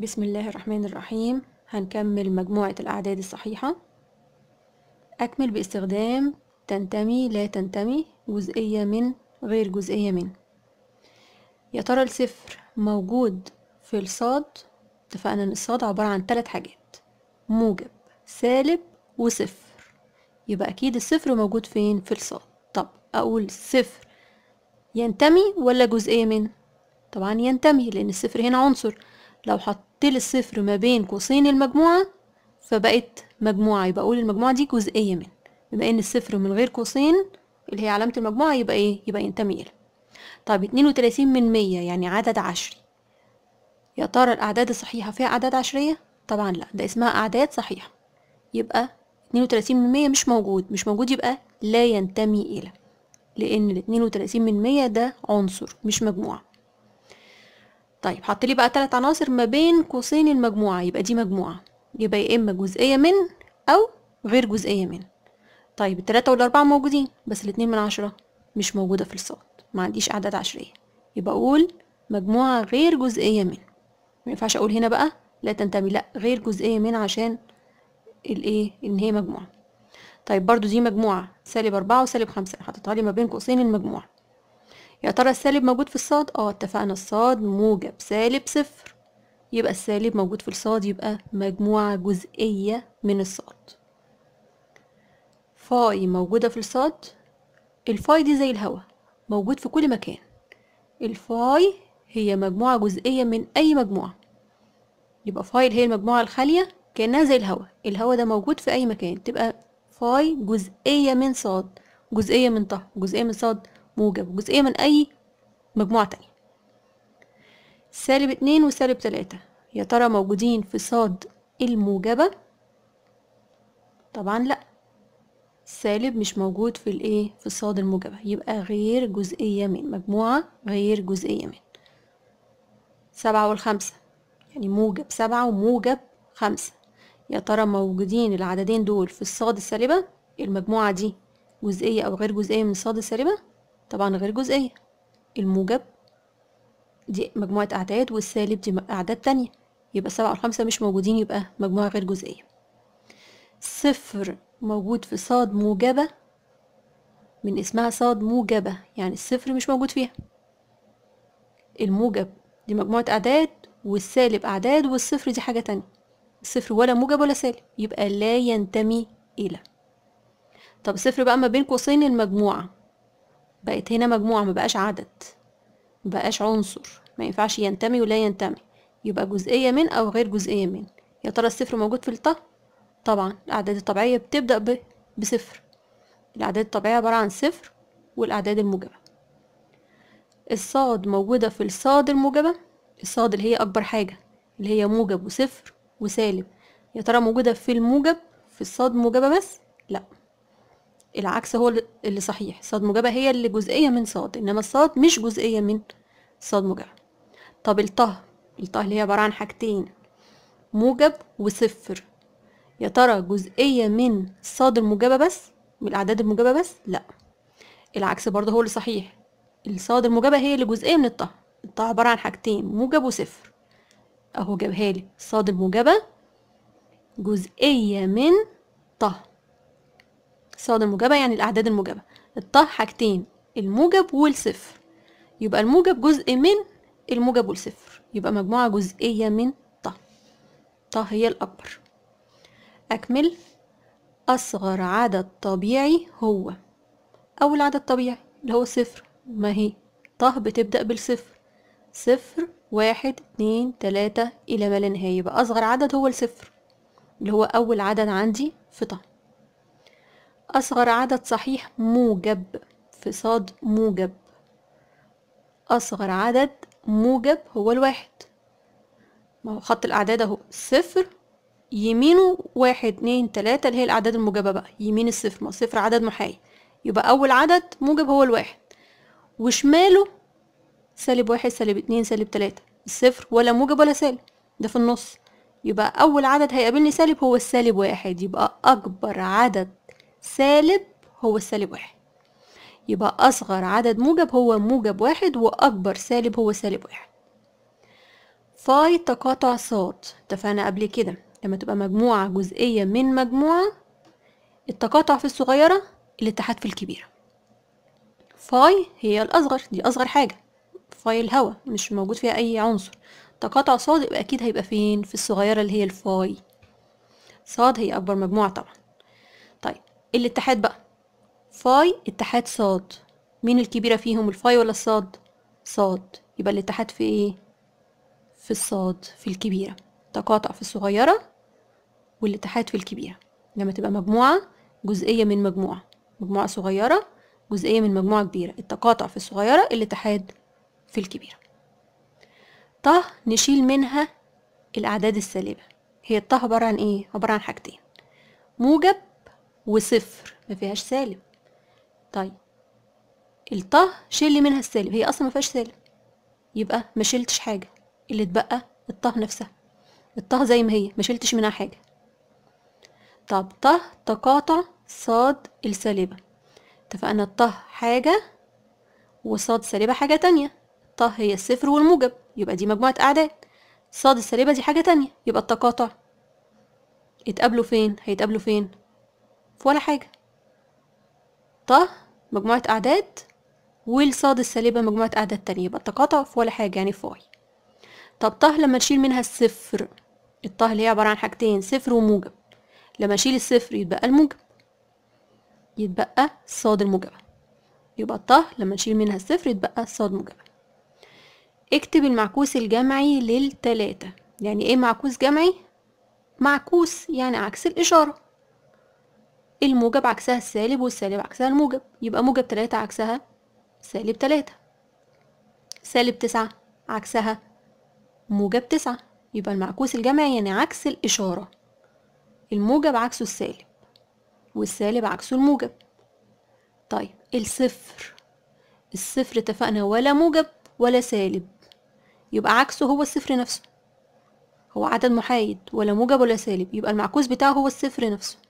بسم الله الرحمن الرحيم هنكمل مجموعة الأعداد الصحيحة أكمل باستخدام تنتمي لا تنتمي جزئية من غير جزئية من يا ترى الصفر موجود في الصاد اتفقنا ان الصاد عبارة عن ثلاث حاجات موجب سالب وصفر يبقى أكيد الصفر موجود فين في الصاد طب أقول صفر ينتمي ولا جزئية من طبعا ينتمي لأن الصفر هنا عنصر لو حطيت الصفر ما بين قوسين المجموعة فبقت مجموعة يبقى أقول المجموعة دي جزئية من بما إن الصفر من غير قوسين اللي هي علامة المجموعة يبقى إيه يبقى ينتمي إلى طيب اتنين وتلاتين من مية يعني عدد عشري يا ترى الأعداد الصحيحة فيها أعداد عشرية؟ طبعا لأ ده اسمها أعداد صحيحة يبقى اتنين وتلاتين من مية مش موجود مش موجود يبقى لا ينتمي إلى لأن الاتنين وتلاتين من مية ده عنصر مش مجموعة طيب حط لي بقى ثلاث عناصر ما بين قوسين المجموعة يبقى دي مجموعة يبقى يا إما جزئية من أو غير جزئية من طيب التلاتة والأربعة موجودين بس الاتنين من عشرة مش موجودة في الصاد ما عنديش أعداد عشرية يبقى أقول مجموعة غير جزئية من ما ينفعش أقول هنا بقى لا تنتمي لا غير جزئية من عشان الإيه إن هي مجموعة طيب برضو دي مجموعة سالب أربعة وسالب خمسة حطيتها لي ما بين قوسين المجموعة يا ترى السالب موجود في الصاد اه اتفقنا الصاد موجب سالب صفر يبقى السالب موجود في الصاد يبقى مجموعة جزئية من الصاد فاي موجودة في الصاد الفاي دي زي الهواء موجود في كل مكان الفاي هي مجموعة جزئية من أي مجموعة يبقى فاي هي المجموعة الخالية كأنها زي الهواء الهواء ده موجود في أي مكان تبقى فاي جزئية من صاد جزئية من طه جزئية من صاد موجب جزئية من أي مجموعة تانية سالب اتنين وسالب تلاتة يا ترى موجودين في صاد الموجبة طبعا لأ سالب مش موجود في الايه في الصاد الموجبة يبقى غير جزئية من مجموعة غير جزئية من سبعة والخمسة يعني موجب سبعة وموجب خمسة يا ترى موجودين العددين دول في الصاد السالبة المجموعة دي جزئية أو غير جزئية من الصاد السالبة طبعا غير جزئية الموجب دي مجموعة أعداد والسالب دي أعداد تانية يبقى سبعة وخمسة مش موجودين يبقى مجموعة غير جزئية صفر موجود في صاد موجبة من اسمها صاد موجبة يعني الصفر مش موجود فيها الموجب دي مجموعة أعداد والسالب أعداد والصفر دي حاجة تانية الصفر ولا موجب ولا سالب يبقى لا ينتمي إلى طب صفر بقى ما بين قوسين المجموعة بقت هنا مجموعة مبقاش عدد مبقاش عنصر ما ينفعش ينتمي ولا ينتمي يبقى جزئية من أو غير جزئية من يا ترى الصفر موجود في الطه طبعا الأعداد الطبيعية بتبدأ ب... بصفر الأعداد الطبيعية عبارة عن صفر والأعداد الموجبة الصاد موجودة في الصاد الموجبة الصاد اللي هي أكبر حاجة اللي هي موجب وصفر وسالب يا ترى موجودة في الموجب في الصاد موجبة بس لأ العكس هو اللي صحيح صاد موجبة هي اللي جزئية من صاد إنما الصاد مش جزئية من صاد موجبة طب الطه الطه اللي هي عبارة عن حاجتين موجب وصفر يا ترى جزئية من صاد الموجبة بس من الأعداد الموجبة بس لأ العكس برضه هو اللي صحيح الصاد الموجبة هي اللي جزئية من الطه الطه عبارة عن حاجتين موجب وصفر أهو جابهالي صاد الموجبة جزئية من طه اقتصاد الموجبة يعني الأعداد الموجبة الطه حاجتين الموجب والصفر يبقى الموجب جزء من الموجب والصفر يبقى مجموعة جزئية من طه طه هي الأكبر أكمل أصغر عدد طبيعي هو أول عدد طبيعي اللي هو صفر ما هي طه بتبدأ بالصفر صفر واحد اتنين تلاتة إلى ما لا نهاية يبقى أصغر عدد هو الصفر اللي هو أول عدد عندي في طه أصغر عدد صحيح موجب في صاد موجب أصغر عدد موجب هو الواحد ما هو خط الأعداد أهو صفر يمينه واحد اتنين تلاتة اللي هي الأعداد الموجبة بقى يمين الصفر ما صفر عدد محايد يبقى أول عدد موجب هو الواحد وشماله سالب واحد سالب اتنين سالب تلاتة الصفر ولا موجب ولا سالب ده في النص يبقى أول عدد هيقابلني سالب هو السالب واحد يبقى أكبر عدد سالب هو السالب واحد يبقى أصغر عدد موجب هو موجب واحد وأكبر سالب هو سالب واحد فاي تقاطع صاد اتفقنا قبل كده لما تبقى مجموعة جزئية من مجموعة التقاطع في الصغيرة الاتحاد في الكبيرة فاي هي الأصغر دي أصغر حاجة فاي الهواء مش موجود فيها أي عنصر تقاطع صاد يبقى أكيد هيبقى فين في الصغيرة اللي هي الفاي صاد هي أكبر مجموعة طبعا الاتحاد بقى فاي اتحاد صاد مين الكبيرة فيهم الفاي ولا الصاد صاد يبقى الاتحاد في ايه في الصاد في الكبيرة تقاطع في الصغيرة والاتحاد في الكبيرة لما تبقى مجموعة جزئية من مجموعة مجموعة صغيرة جزئية من مجموعة كبيرة التقاطع في الصغيرة الاتحاد في الكبيرة طه نشيل منها الأعداد السالبة هي الطه عبارة عن ايه عبارة عن حاجتين موجب وصفر ما فيهاش سالب طيب الطا شيل منها السالب هي اصلا ما فيهاش سالب يبقى ما شلتش حاجه اللي اتبقى الطه نفسها الطه زي ما هي ما شلتش منها حاجه طب طه تقاطع صاد السالبه اتفقنا الطه حاجه وصاد سالبه حاجه تانية طه هي الصفر والموجب يبقى دي مجموعه اعداد صاد السالبه دي حاجه تانية يبقى التقاطع اتقابلوا فين هيتقابلوا فين في ولا حاجة ط مجموعة أعداد والصاد السالبة مجموعة أعداد تانية يبقى التقاطع في ولا حاجة يعني في واي طب ط لما نشيل منها الصفر الط اللي هي عبارة عن حاجتين صفر وموجب لما نشيل الصفر يتبقى الموجب يتبقى الصاد الموجبة يبقى الط لما نشيل منها الصفر يتبقى الصاد موجبة اكتب المعكوس الجمعي للتلاتة يعني ايه معكوس جمعي؟ معكوس يعني عكس الإشارة الموجب عكسها السالب والسالب عكسها الموجب يبقى موجب تلاتة عكسها سالب تلاتة سالب تسعة عكسها موجب تسعة يبقى المعكوس الجمعي يعني عكس الإشارة الموجب عكسه السالب والسالب عكسه الموجب طيب الصفر الصفر اتفقنا ولا موجب ولا سالب يبقى عكسه هو الصفر نفسه هو عدد محايد ولا موجب ولا سالب يبقى المعكوس بتاعه هو الصفر نفسه